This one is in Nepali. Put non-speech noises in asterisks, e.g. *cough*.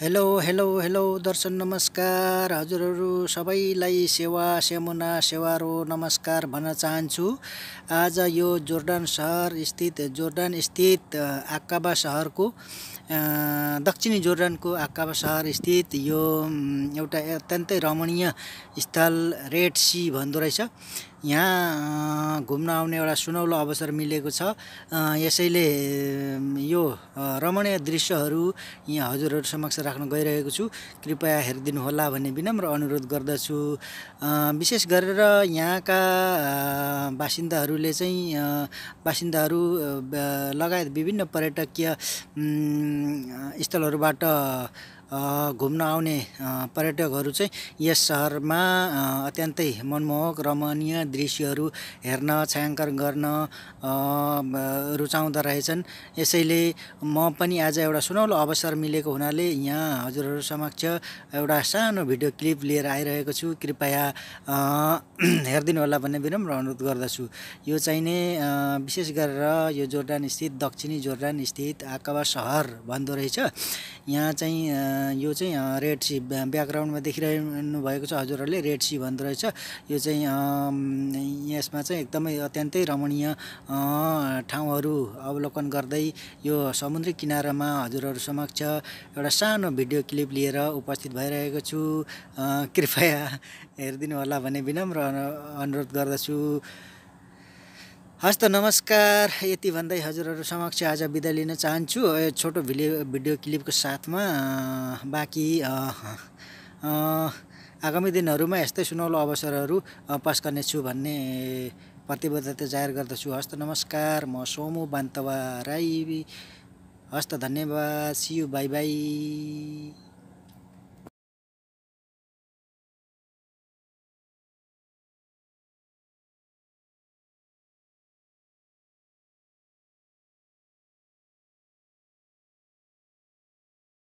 हेलो हेलो हेलो दर्शन नमस्कार हजुरहरू सबैलाई सेवा सेमुना सेवारो नमस्कार भन्न चाहन्छु आज यो जोर्डन सहर स्थित जोर्डन स्थित आक्काबा सहरको दक्षिणी जोर्डनको आक्काबा सहर स्थित यो एउटा अत्यन्तै रमणीय स्थल रेड सी भन्दो रहेछ यहाँ घुम्न आउने एउटा सुनौलो अवसर मिलेको छ यसैले यो रमणीय दृश्यहरू यहाँ हजुरहरू समक्ष राख्न गइरहेको छु कृपया हेरिदिनु होला भन्ने विनम्र अनुरोध गर्दछु विशेष गरेर यहाँका बासिन्दाहरूले चाहिँ बासिन्दाहरू लगायत विभिन्न पर्यटकीय स्थलहरूबाट घुम्न आउने पर्यटकहरू चाहिँ यस सहरमा अत्यन्तै मनमोहक रमणीय दृश्यहरू हेर्न छायाङ्कन गर्न रुचाउँदो रहेछन् यसैले म पनि आज एउटा सुनौलो अवसर मिलेको हुनाले यहाँ हजुरहरू समक्ष एउटा सानो भिडियो क्लिप लिएर आइरहेको छु कृपया *clears throat* हेरिदिनु होला भन्ने विनम्र अनुरोध गर्दछु यो चाहिने विशेष गरेर यो जोर्डान स्थित दक्षिणी जोर्डान स्थित आकाबा सहर भन्दो रहेछ यहाँ चाहिँ यो चाहिँ रेड सी ब्याकग्राउन्डमा देखिरहनु भएको छ हजुरहरूले रेड सी भन्दो रहेछ यो चाहिँ यसमा चाहिँ एकदमै अत्यन्तै रमणीय ठाउँहरू अवलोकन गर्दै यो समुद्री किनारामा हजुरहरू समक्ष एउटा सानो भिडियो क्लिप लिएर उपस्थित भइरहेको छु कृपया हेरिदिनु होला भन्ने विनम्र अनुरोध गर्दछु हस् त नमस्कार यति भन्दै हजुरहरू समक्ष आज बिदा लिन चाहन्छु छोटो भिडियो भिडियो क्लिपको साथमा बाँकी आगामी दिनहरूमा यस्तै सुनौलो अवसरहरू गर्नेछु भन्ने प्रतिबद्धता जाहेर गर्दछु हस्त नमस्कार म सोमु बान्तवा राई हस्त धन्यवाद सियु बाई बाई